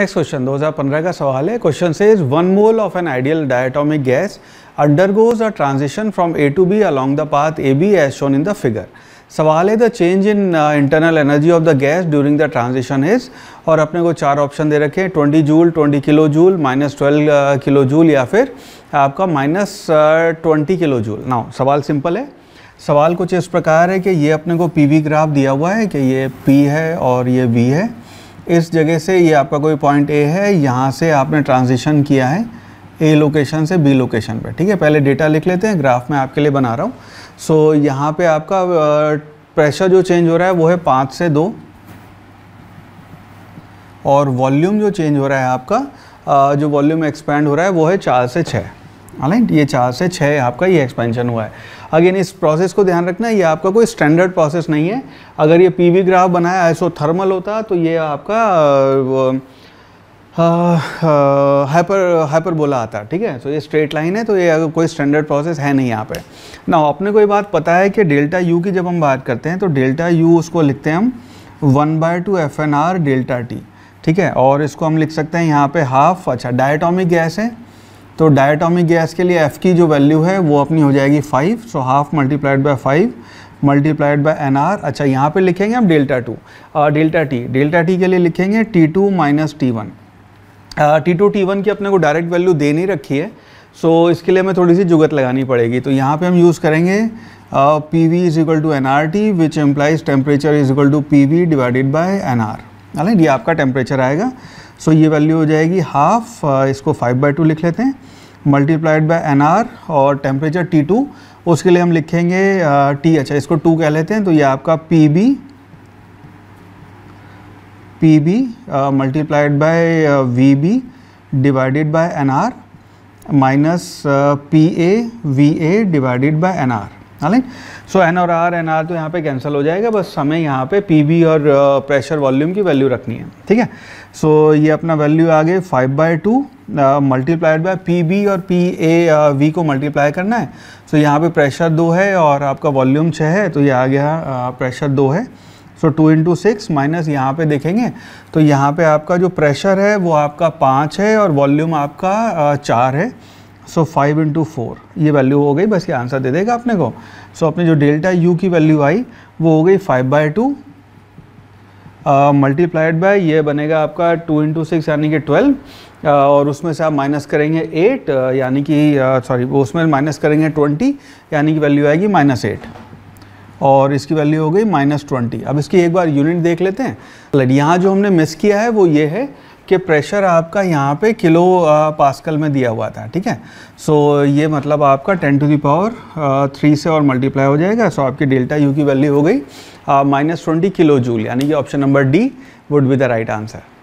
next question 2015 का सवाल है question says is one mole of an ideal diatomic gas undergoes a transition from A to B along the path A B as shown in the figure सवाल है the change in internal energy of the gas during the transition is और अपने को चार option दे रखे हैं twenty joule twenty kilo joule minus twelve uh, kilo joule या फिर आपका minus uh, twenty kilo joule ना सवाल सिंपल है सवाल कुछ इस प्रकार है कि ये अपने को पी वी ग्राफ दिया हुआ है कि ये पी है और ये वी है इस जगह से ये आपका कोई पॉइंट ए है यहाँ से आपने ट्रांजिशन किया है ए लोकेशन से बी लोकेशन पे ठीक है पहले डेटा लिख लेते हैं ग्राफ में आपके लिए बना रहा हूँ सो so, यहाँ पे आपका प्रेशर जो चेंज हो रहा है वो है पाँच से दो और वॉल्यूम जो चेंज हो रहा है आपका जो वॉल्यूम एक्सपेंड हो रहा है वो है चार से छः अलाइंट ये चार से छः आपका ये एक्सपेंशन हुआ है अगेन इस प्रोसेस को ध्यान रखना ये आपका कोई स्टैंडर्ड प्रोसेस नहीं है अगर ये पीवी ग्राफ बनाया ऐसो थर्मल होता तो ये आपका हाइपर हाइपरबोला आता ठीक है सो तो ये स्ट्रेट लाइन है तो ये अगर कोई स्टैंडर्ड प्रोसेस है नहीं यहाँ पे ना अपने को ये बात पता है कि डेल्टा यू की जब हम बात करते हैं तो डेल्टा यू उसको लिखते हैं हम one by two F N R delta T ठीक है और इसको हम लिख सकते हैं यहाँ पे हाफ अच्छा डायटोमिक गैस है तो डायटोमिक गैस के लिए एफ़ की जो वैल्यू है वो अपनी हो जाएगी five so half multiplied by five multiplied by N R अच्छा यहाँ पे लिखेंगे हम delta to delta T delta T के लिए लिखेंगे T two minus T one T two T one की अपने को डायरेक्ट वैल्यू दे नहीं रखी है सो so, इसके लिए हमें थोड़ी सी जुगत लगानी पड़ेगी तो यहाँ पे हम यूज़ करेंगे P V is equal to N R T which implies temperature is equal to P V divided by N R ये आपका टेम्परेचर आएगा सो ये वैल्यू हो जाएगी हाफ uh, इसको फाइव बाई टू लिख लेते हैं मल्टीप्लाइड बाय एन और टेम्परेचर टी टू उसके लिए हम लिखेंगे टी uh, अच्छा इसको टू कह लेते हैं तो ये आपका P B P B multiplied by V B divided by N R minus P A V A divided by N R हालांकि सो एन और आर एन आर तो यहाँ पे कैंसिल हो जाएगा बस हमें यहाँ पे पीबी और प्रेशर uh, वॉल्यूम की वैल्यू रखनी है ठीक है सो ये अपना वैल्यू आ गई five by two multiplied by P B और पी ए वी को मल्टीप्लाई करना है सो so, यहाँ पे प्रेशर दो है और आपका वॉल्यूम छः है तो ये आ गया प्रेशर uh, दो है so two into six minus यहाँ पर देखेंगे तो यहाँ पर आपका जो प्रेशर है वो आपका पाँच है और वॉल्यूम आपका uh, चार है सो फाइव इंटू फोर ये वैल्यू हो गई बस ये आंसर दे देगा अपने को सो so, अपने जो डेल्टा यू की वैल्यू आई वो हो गई five by two multiplied by ये बनेगा आपका टू इंटू सिक्स यानी कि ट्वेल्व uh, और उसमें से आप माइनस करेंगे एट uh, यानी कि सॉरी uh, उसमें माइनस करेंगे ट्वेंटी यानी कि वैल्यू आएगी माइनस एट और इसकी वैल्यू हो गई माइनस ट्वेंटी अब इसकी एक बार यूनिट देख लेते हैं यहाँ जो हमने मिस किया है वो ये है कि प्रेशर आपका यहाँ पे किलो पास्कल में दिया हुआ था ठीक है सो so, ये मतलब आपका ten to the power three से और मल्टीप्लाई हो जाएगा सो so, आपकी डेल्टा यू की वैल्यू हो गई माइनस ट्वेंटी किलो जूल यानी कि option number D would be the right answer